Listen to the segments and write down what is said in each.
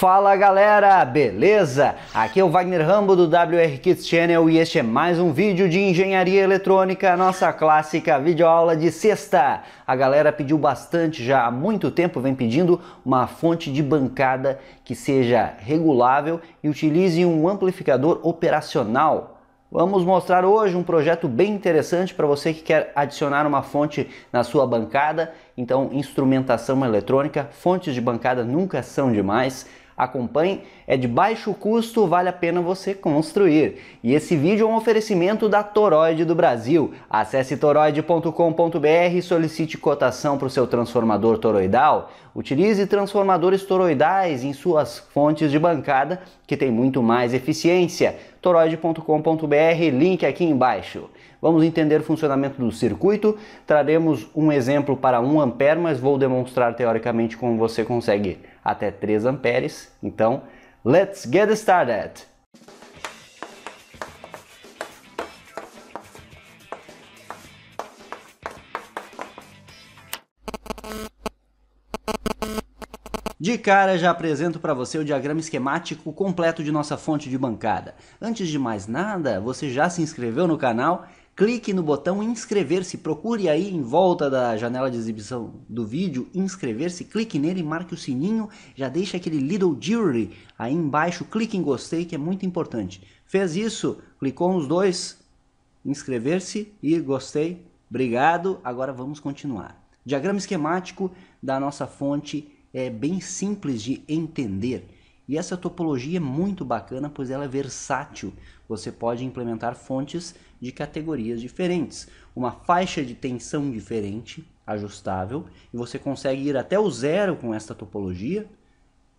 Fala galera, beleza? Aqui é o Wagner Rambo do WR Kids Channel e este é mais um vídeo de engenharia eletrônica, nossa clássica videoaula de sexta. A galera pediu bastante já há muito tempo, vem pedindo uma fonte de bancada que seja regulável e utilize um amplificador operacional. Vamos mostrar hoje um projeto bem interessante para você que quer adicionar uma fonte na sua bancada. Então, instrumentação eletrônica, fontes de bancada nunca são demais. Acompanhe, é de baixo custo, vale a pena você construir. E esse vídeo é um oferecimento da Toroide do Brasil. Acesse toroide.com.br e solicite cotação para o seu transformador toroidal. Utilize transformadores toroidais em suas fontes de bancada, que tem muito mais eficiência. toroide.com.br, link aqui embaixo. Vamos entender o funcionamento do circuito. Traremos um exemplo para 1 a mas vou demonstrar teoricamente como você consegue até 3 amperes. Então, let's get started! De cara já apresento para você o diagrama esquemático completo de nossa fonte de bancada. Antes de mais nada, você já se inscreveu no canal clique no botão inscrever-se, procure aí em volta da janela de exibição do vídeo, inscrever-se, clique nele, marque o sininho, já deixa aquele little jewelry aí embaixo, clique em gostei que é muito importante. Fez isso, clicou nos dois, inscrever-se e gostei, obrigado, agora vamos continuar. Diagrama esquemático da nossa fonte é bem simples de entender. E essa topologia é muito bacana, pois ela é versátil. Você pode implementar fontes de categorias diferentes, uma faixa de tensão diferente, ajustável, e você consegue ir até o zero com esta topologia,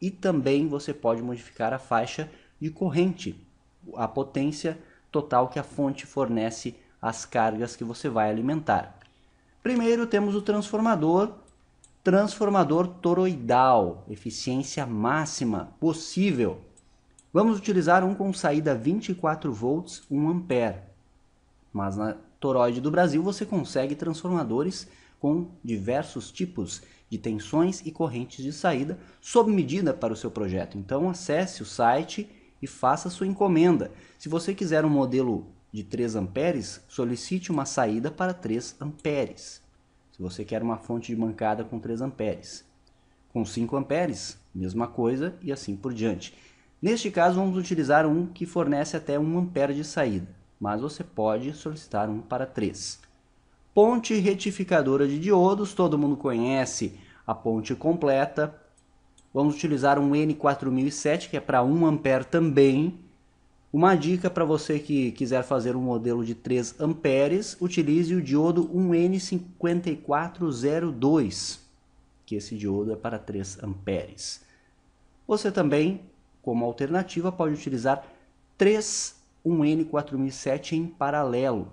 e também você pode modificar a faixa de corrente, a potência total que a fonte fornece às cargas que você vai alimentar. Primeiro temos o transformador, transformador toroidal, eficiência máxima possível. Vamos utilizar um com saída 24 volts 1 ampere, mas na toroide do Brasil você consegue transformadores com diversos tipos de tensões e correntes de saída sob medida para o seu projeto. Então acesse o site e faça sua encomenda. Se você quiser um modelo de 3 amperes, solicite uma saída para 3 amperes você quer uma fonte de bancada com 3 amperes. Com 5 amperes, mesma coisa e assim por diante. Neste caso, vamos utilizar um que fornece até 1 ampere de saída, mas você pode solicitar um para 3. Ponte retificadora de diodos, todo mundo conhece a ponte completa. Vamos utilizar um N4007, que é para 1 ampere também, uma dica para você que quiser fazer um modelo de 3 amperes, utilize o diodo 1N5402, que esse diodo é para 3 amperes. Você também, como alternativa, pode utilizar 3 1N4007 em paralelo.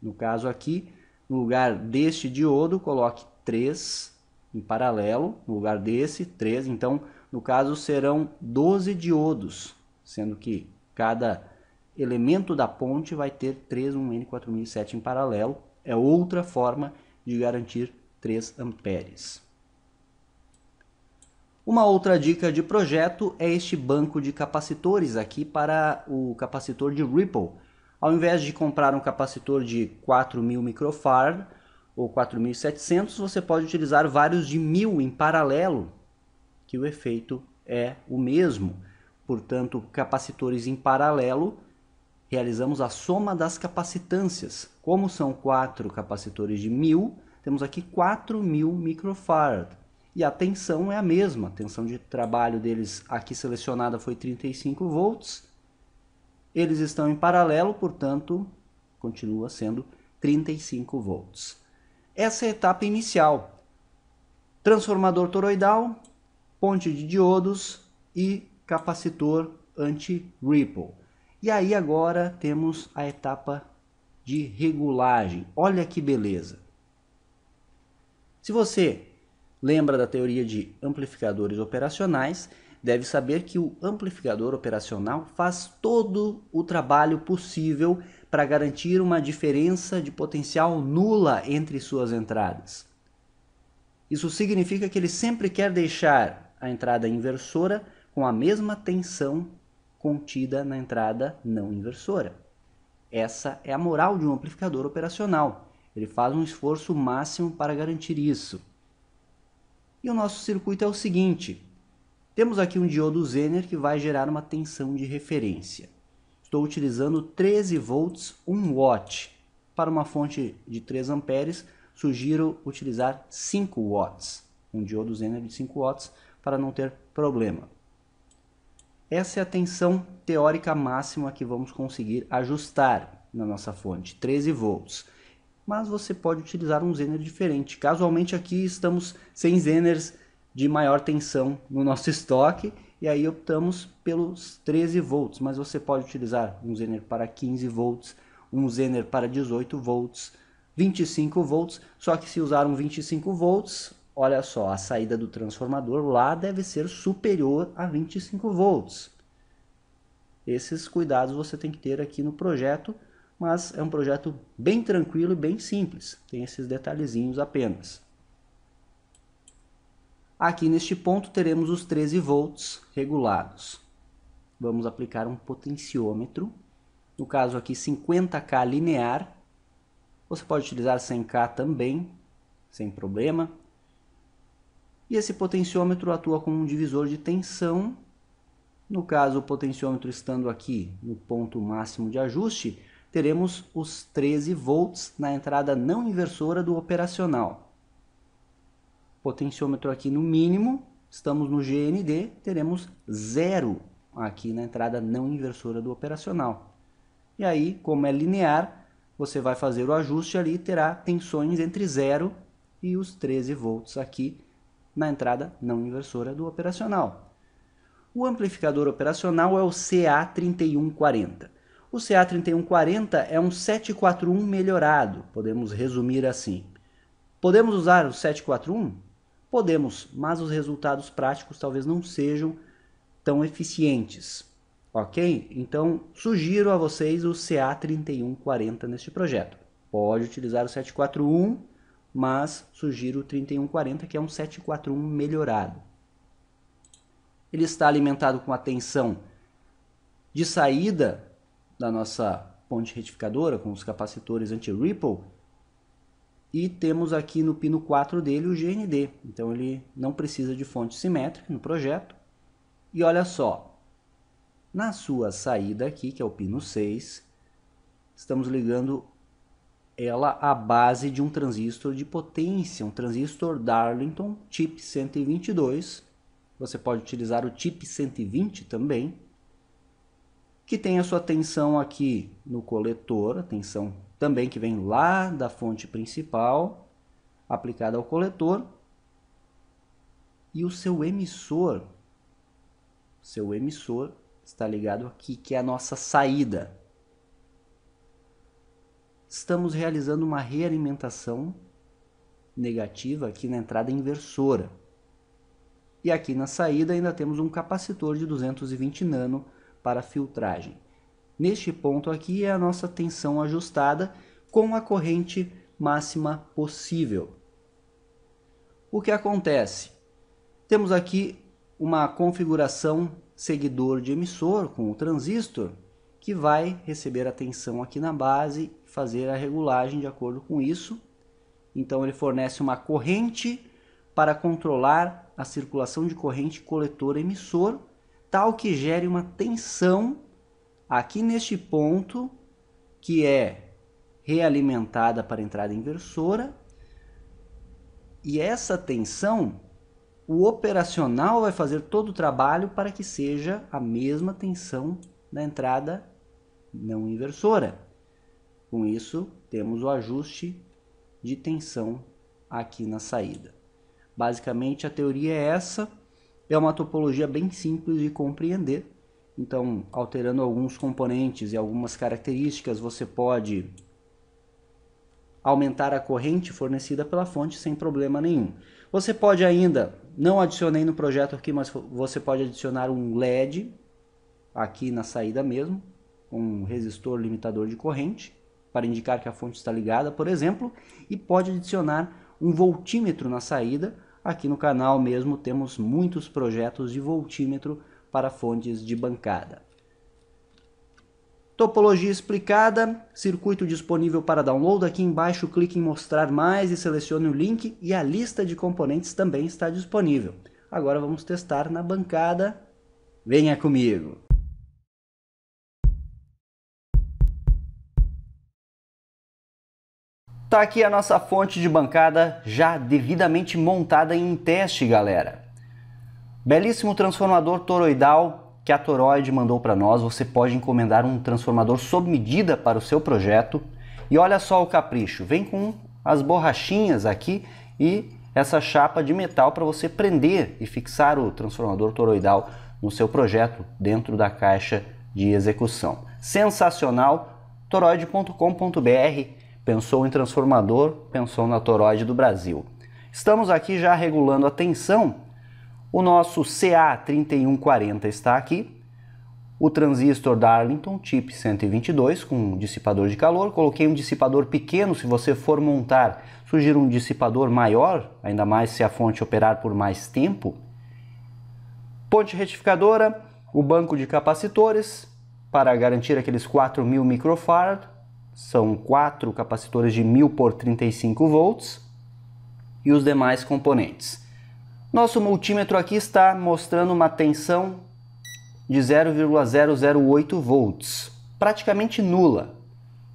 No caso aqui, no lugar deste diodo, coloque 3 em paralelo, no lugar desse, 3. Então, no caso, serão 12 diodos, sendo que Cada elemento da ponte vai ter 3 1N4007 em paralelo. É outra forma de garantir 3 amperes. Uma outra dica de projeto é este banco de capacitores aqui para o capacitor de Ripple. Ao invés de comprar um capacitor de 4.000 microfarad ou 4.700, você pode utilizar vários de 1.000 em paralelo, que o efeito é o mesmo portanto, capacitores em paralelo, realizamos a soma das capacitâncias. Como são quatro capacitores de 1.000, temos aqui 4.000 microfarad. E a tensão é a mesma, a tensão de trabalho deles aqui selecionada foi 35 volts. Eles estão em paralelo, portanto, continua sendo 35 volts. Essa é a etapa inicial. Transformador toroidal, ponte de diodos e capacitor anti-ripple. E aí agora temos a etapa de regulagem. Olha que beleza! Se você lembra da teoria de amplificadores operacionais, deve saber que o amplificador operacional faz todo o trabalho possível para garantir uma diferença de potencial nula entre suas entradas. Isso significa que ele sempre quer deixar a entrada inversora com a mesma tensão contida na entrada não inversora. Essa é a moral de um amplificador operacional. Ele faz um esforço máximo para garantir isso. E o nosso circuito é o seguinte: temos aqui um diodo Zener que vai gerar uma tensão de referência. Estou utilizando 13 volts 1 watt. Para uma fonte de 3 amperes, sugiro utilizar 5 watts, um diodo Zener de 5 watts para não ter problema. Essa é a tensão teórica máxima que vamos conseguir ajustar na nossa fonte, 13 volts. Mas você pode utilizar um zener diferente. Casualmente aqui estamos sem zeners de maior tensão no nosso estoque e aí optamos pelos 13 volts, mas você pode utilizar um zener para 15 volts, um zener para 18 volts, 25 volts, só que se usar um 25 volts, olha só, a saída do transformador lá deve ser superior a 25 volts. Esses cuidados você tem que ter aqui no projeto, mas é um projeto bem tranquilo e bem simples, tem esses detalhezinhos apenas. Aqui neste ponto teremos os 13 volts regulados. Vamos aplicar um potenciômetro, no caso aqui 50K linear, você pode utilizar 100K também, sem problema. E esse potenciômetro atua como um divisor de tensão. No caso, o potenciômetro estando aqui no ponto máximo de ajuste, teremos os 13 volts na entrada não inversora do operacional. Potenciômetro aqui no mínimo, estamos no GND, teremos zero aqui na entrada não inversora do operacional. E aí, como é linear, você vai fazer o ajuste ali e terá tensões entre zero e os 13 volts aqui na entrada não inversora do operacional. O amplificador operacional é o CA3140. O CA3140 é um 741 melhorado, podemos resumir assim. Podemos usar o 741? Podemos, mas os resultados práticos talvez não sejam tão eficientes. Ok? Então, sugiro a vocês o CA3140 neste projeto. Pode utilizar o 741 mas sugiro o 3140, que é um 741 melhorado. Ele está alimentado com a tensão de saída da nossa ponte retificadora, com os capacitores anti-ripple, e temos aqui no pino 4 dele o GND, então ele não precisa de fonte simétrica no projeto. E olha só, na sua saída aqui, que é o pino 6, estamos ligando ela a base de um transistor de potência, um transistor Darlington TIP 122. Você pode utilizar o TIP 120 também, que tem a sua tensão aqui no coletor, a tensão também que vem lá da fonte principal, aplicada ao coletor, e o seu emissor, seu emissor está ligado aqui, que é a nossa saída estamos realizando uma realimentação negativa aqui na entrada inversora. E aqui na saída ainda temos um capacitor de 220 nano para filtragem. Neste ponto aqui é a nossa tensão ajustada com a corrente máxima possível. O que acontece? Temos aqui uma configuração seguidor de emissor com o transistor, que vai receber a tensão aqui na base e fazer a regulagem de acordo com isso. Então ele fornece uma corrente para controlar a circulação de corrente coletor-emissor, tal que gere uma tensão aqui neste ponto que é realimentada para a entrada inversora. E essa tensão, o operacional vai fazer todo o trabalho para que seja a mesma tensão da entrada não inversora. Com isso, temos o ajuste de tensão aqui na saída. Basicamente, a teoria é essa. É uma topologia bem simples de compreender. Então, alterando alguns componentes e algumas características, você pode aumentar a corrente fornecida pela fonte sem problema nenhum. Você pode ainda, não adicionei no projeto aqui, mas você pode adicionar um LED aqui na saída mesmo, um resistor limitador de corrente, para indicar que a fonte está ligada, por exemplo, e pode adicionar um voltímetro na saída. Aqui no canal mesmo temos muitos projetos de voltímetro para fontes de bancada. Topologia explicada, circuito disponível para download. Aqui embaixo clique em mostrar mais e selecione o link e a lista de componentes também está disponível. Agora vamos testar na bancada. Venha comigo! Tá aqui a nossa fonte de bancada já devidamente montada em teste, galera. Belíssimo transformador toroidal que a Toroid mandou para nós. Você pode encomendar um transformador sob medida para o seu projeto. E olha só o capricho, vem com as borrachinhas aqui e essa chapa de metal para você prender e fixar o transformador toroidal no seu projeto dentro da caixa de execução. Sensacional! toroid.com.br pensou em transformador, pensou na toroide do Brasil. Estamos aqui já regulando a tensão. O nosso CA3140 está aqui. O transistor Darlington tipo 122 com um dissipador de calor. Coloquei um dissipador pequeno, se você for montar, sugiro um dissipador maior, ainda mais se a fonte operar por mais tempo. Ponte retificadora, o banco de capacitores para garantir aqueles 4000 microfarads são quatro capacitores de 1000 por 35 volts e os demais componentes. Nosso multímetro aqui está mostrando uma tensão de 0,008 volts, praticamente nula.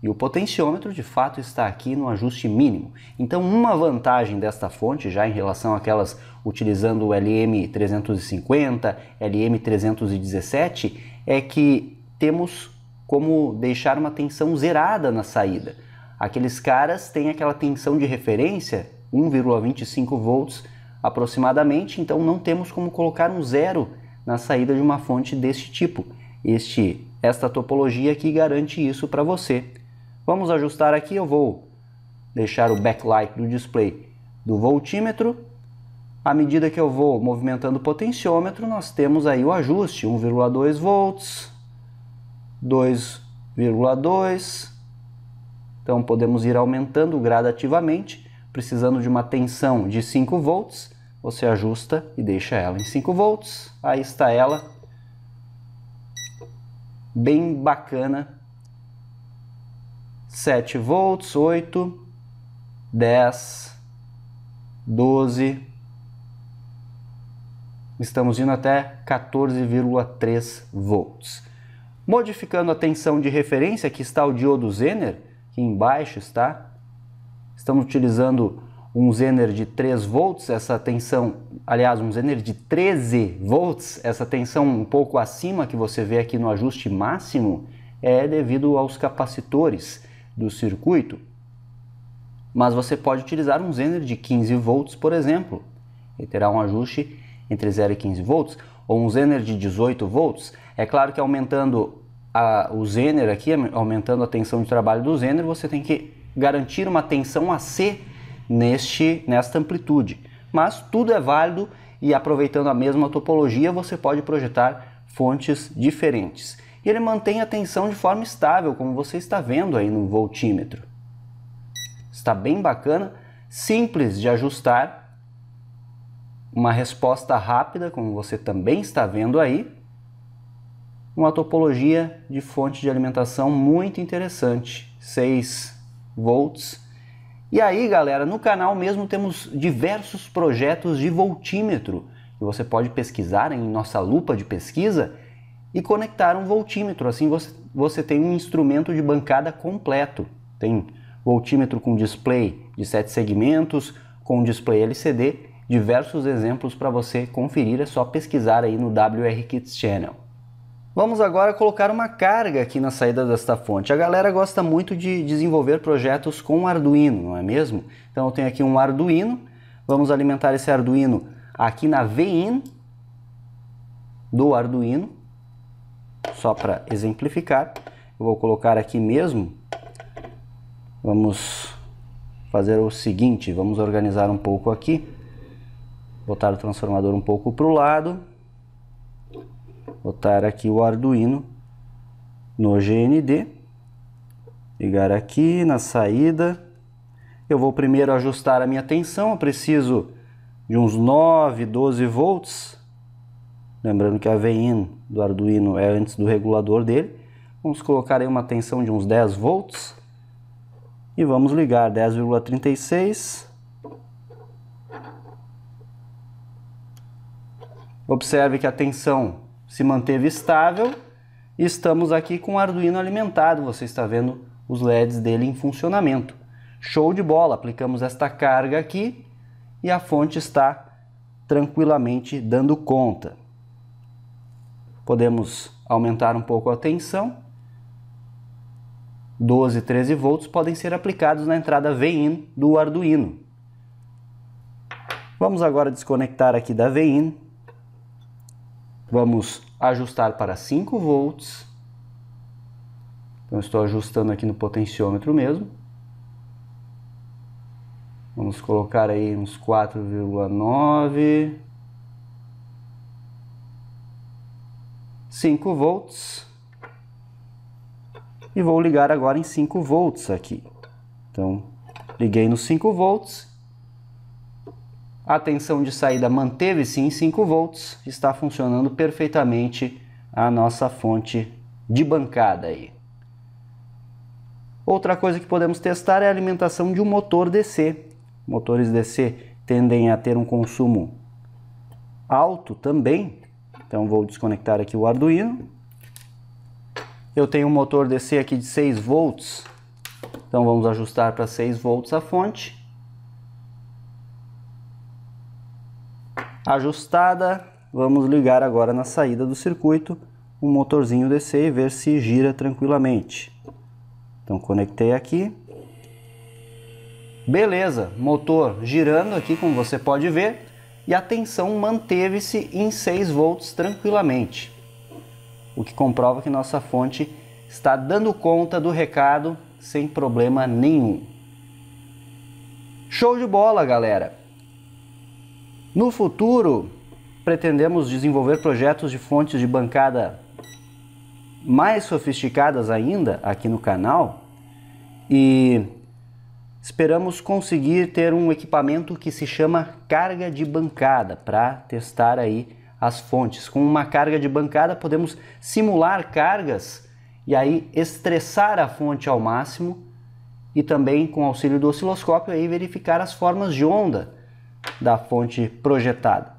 E o potenciômetro de fato está aqui no ajuste mínimo. Então, uma vantagem desta fonte, já em relação àquelas utilizando o LM350, LM317, é que temos como deixar uma tensão zerada na saída. Aqueles caras têm aquela tensão de referência, 1,25 volts aproximadamente, então não temos como colocar um zero na saída de uma fonte deste tipo. Este, esta topologia aqui garante isso para você. Vamos ajustar aqui, eu vou deixar o backlight do display do voltímetro. À medida que eu vou movimentando o potenciômetro, nós temos aí o ajuste, 1,2 volts, 2,2. Então podemos ir aumentando gradativamente, precisando de uma tensão de 5 volts, você ajusta e deixa ela em 5 volts. Aí está ela, bem bacana, 7 volts, 8, 10, 12, estamos indo até 14,3 volts. Modificando a tensão de referência, que está o diodo Zener, que embaixo está. Estamos utilizando um Zener de 3 volts, essa tensão, aliás, um Zener de 13 volts, essa tensão um pouco acima que você vê aqui no ajuste máximo, é devido aos capacitores do circuito. Mas você pode utilizar um Zener de 15 volts, por exemplo, e terá um ajuste entre 0 e 15 volts, ou um Zener de 18 volts, é claro que aumentando a, o zener aqui, aumentando a tensão de trabalho do zener, você tem que garantir uma tensão AC neste, nesta amplitude. Mas tudo é válido e aproveitando a mesma topologia, você pode projetar fontes diferentes. E ele mantém a tensão de forma estável, como você está vendo aí no voltímetro. Está bem bacana, simples de ajustar, uma resposta rápida, como você também está vendo aí, uma topologia de fonte de alimentação muito interessante, 6 volts. E aí, galera, no canal mesmo temos diversos projetos de voltímetro que você pode pesquisar em nossa lupa de pesquisa e conectar um voltímetro. Assim você, você tem um instrumento de bancada completo. Tem voltímetro com display de 7 segmentos, com display LCD, diversos exemplos para você conferir, é só pesquisar aí no WR Kids Channel. Vamos agora colocar uma carga aqui na saída desta fonte. A galera gosta muito de desenvolver projetos com Arduino, não é mesmo? Então eu tenho aqui um Arduino, vamos alimentar esse Arduino aqui na VIN do Arduino, só para exemplificar. Eu vou colocar aqui mesmo, vamos fazer o seguinte, vamos organizar um pouco aqui, botar o transformador um pouco para o lado, botar aqui o Arduino no GND, ligar aqui na saída. Eu vou primeiro ajustar a minha tensão, eu preciso de uns 9, 12 volts. Lembrando que a VIN do Arduino é antes do regulador dele. Vamos colocar aí uma tensão de uns 10 volts. E vamos ligar 10,36. Observe que a tensão se manteve estável e estamos aqui com o Arduino alimentado. Você está vendo os LEDs dele em funcionamento. Show de bola! Aplicamos esta carga aqui e a fonte está tranquilamente dando conta. Podemos aumentar um pouco a tensão. 12 13 volts podem ser aplicados na entrada VIN do Arduino. Vamos agora desconectar aqui da VIN Vamos ajustar para 5 volts. Então estou ajustando aqui no potenciômetro mesmo. Vamos colocar aí uns 4,9 5 volts e vou ligar agora em 5 volts aqui. Então, liguei nos 5 volts a tensão de saída manteve-se em 5 volts, está funcionando perfeitamente a nossa fonte de bancada aí. Outra coisa que podemos testar é a alimentação de um motor DC. Motores DC tendem a ter um consumo alto também. Então vou desconectar aqui o Arduino. Eu tenho um motor DC aqui de 6 volts. Então vamos ajustar para 6 volts a fonte. ajustada. Vamos ligar agora na saída do circuito o motorzinho descer e ver se gira tranquilamente. Então conectei aqui. Beleza, motor girando aqui como você pode ver e a tensão manteve-se em 6 volts tranquilamente. O que comprova que nossa fonte está dando conta do recado sem problema nenhum. Show de bola, galera! No futuro, pretendemos desenvolver projetos de fontes de bancada mais sofisticadas ainda aqui no canal e esperamos conseguir ter um equipamento que se chama carga de bancada para testar aí as fontes. Com uma carga de bancada podemos simular cargas e aí estressar a fonte ao máximo e também com auxílio do osciloscópio aí verificar as formas de onda da fonte projetada.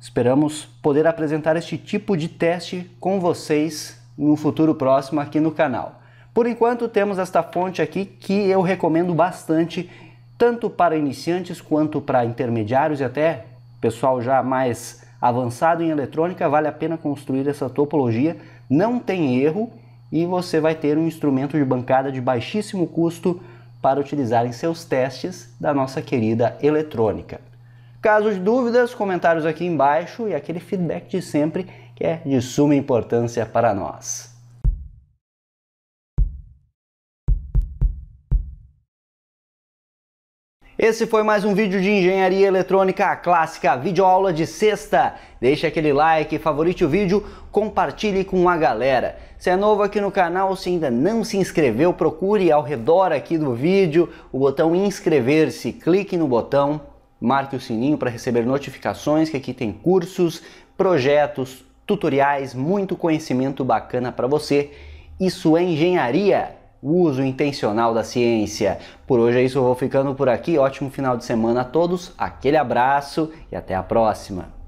Esperamos poder apresentar este tipo de teste com vocês no futuro próximo aqui no canal. Por enquanto, temos esta fonte aqui que eu recomendo bastante, tanto para iniciantes quanto para intermediários e até pessoal já mais avançado em eletrônica. Vale a pena construir essa topologia, não tem erro e você vai ter um instrumento de bancada de baixíssimo custo para utilizar em seus testes da nossa querida eletrônica. Caso de dúvidas, comentários aqui embaixo e aquele feedback de sempre que é de suma importância para nós. Esse foi mais um vídeo de Engenharia Eletrônica Clássica, videoaula de sexta. Deixe aquele like, favorite o vídeo, compartilhe com a galera. Se é novo aqui no canal, se ainda não se inscreveu, procure ao redor aqui do vídeo o botão inscrever-se, clique no botão, marque o sininho para receber notificações que aqui tem cursos, projetos, tutoriais, muito conhecimento bacana para você. Isso é engenharia! o uso intencional da ciência. Por hoje é isso, eu vou ficando por aqui. Ótimo final de semana a todos, aquele abraço e até a próxima!